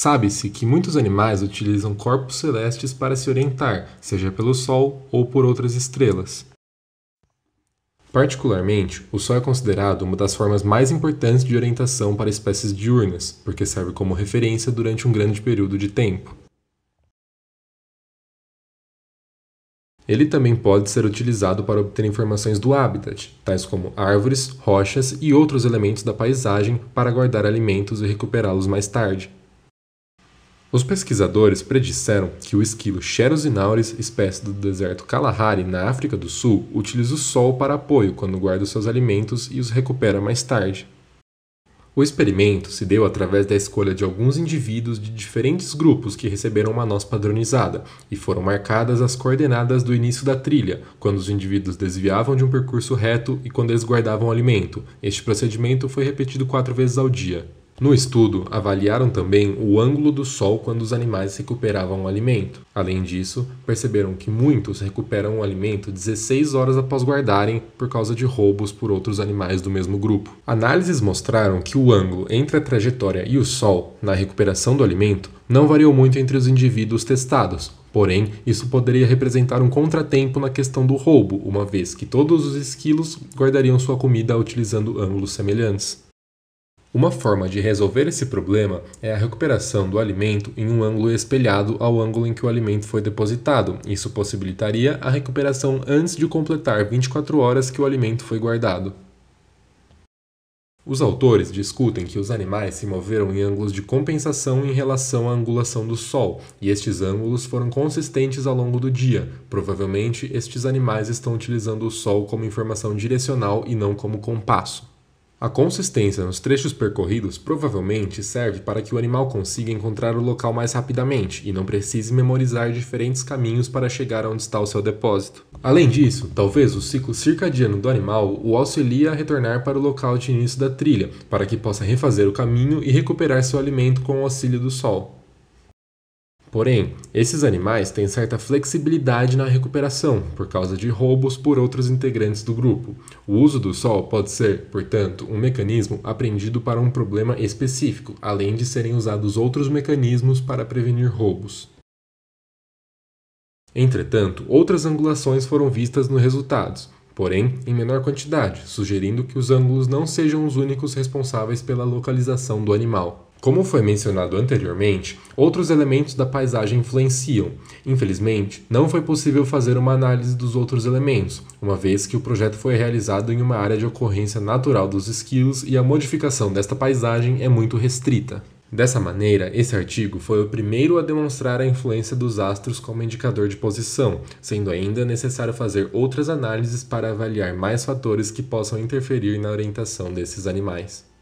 Sabe-se que muitos animais utilizam corpos celestes para se orientar, seja pelo Sol ou por outras estrelas. Particularmente, o Sol é considerado uma das formas mais importantes de orientação para espécies diurnas, porque serve como referência durante um grande período de tempo. Ele também pode ser utilizado para obter informações do habitat, tais como árvores, rochas e outros elementos da paisagem para guardar alimentos e recuperá-los mais tarde. Os pesquisadores predisseram que o esquilo Cherosinauris, espécie do deserto Kalahari, na África do Sul, utiliza o sol para apoio quando guarda os seus alimentos e os recupera mais tarde. O experimento se deu através da escolha de alguns indivíduos de diferentes grupos que receberam uma noz padronizada, e foram marcadas as coordenadas do início da trilha, quando os indivíduos desviavam de um percurso reto e quando eles guardavam alimento. Este procedimento foi repetido quatro vezes ao dia. No estudo, avaliaram também o ângulo do sol quando os animais recuperavam o alimento. Além disso, perceberam que muitos recuperam o alimento 16 horas após guardarem por causa de roubos por outros animais do mesmo grupo. Análises mostraram que o ângulo entre a trajetória e o sol na recuperação do alimento não variou muito entre os indivíduos testados, Porém, isso poderia representar um contratempo na questão do roubo, uma vez que todos os esquilos guardariam sua comida utilizando ângulos semelhantes. Uma forma de resolver esse problema é a recuperação do alimento em um ângulo espelhado ao ângulo em que o alimento foi depositado. Isso possibilitaria a recuperação antes de completar 24 horas que o alimento foi guardado. Os autores discutem que os animais se moveram em ângulos de compensação em relação à angulação do Sol, e estes ângulos foram consistentes ao longo do dia. Provavelmente, estes animais estão utilizando o Sol como informação direcional e não como compasso. A consistência nos trechos percorridos provavelmente serve para que o animal consiga encontrar o local mais rapidamente e não precise memorizar diferentes caminhos para chegar onde está o seu depósito. Além disso, talvez o ciclo circadiano do animal o auxilie a retornar para o local de início da trilha, para que possa refazer o caminho e recuperar seu alimento com o auxílio do sol. Porém, esses animais têm certa flexibilidade na recuperação por causa de roubos por outros integrantes do grupo. O uso do sol pode ser, portanto, um mecanismo aprendido para um problema específico, além de serem usados outros mecanismos para prevenir roubos. Entretanto, outras angulações foram vistas nos resultados, porém em menor quantidade, sugerindo que os ângulos não sejam os únicos responsáveis pela localização do animal. Como foi mencionado anteriormente, outros elementos da paisagem influenciam. Infelizmente, não foi possível fazer uma análise dos outros elementos, uma vez que o projeto foi realizado em uma área de ocorrência natural dos esquilos e a modificação desta paisagem é muito restrita. Dessa maneira, esse artigo foi o primeiro a demonstrar a influência dos astros como indicador de posição, sendo ainda necessário fazer outras análises para avaliar mais fatores que possam interferir na orientação desses animais.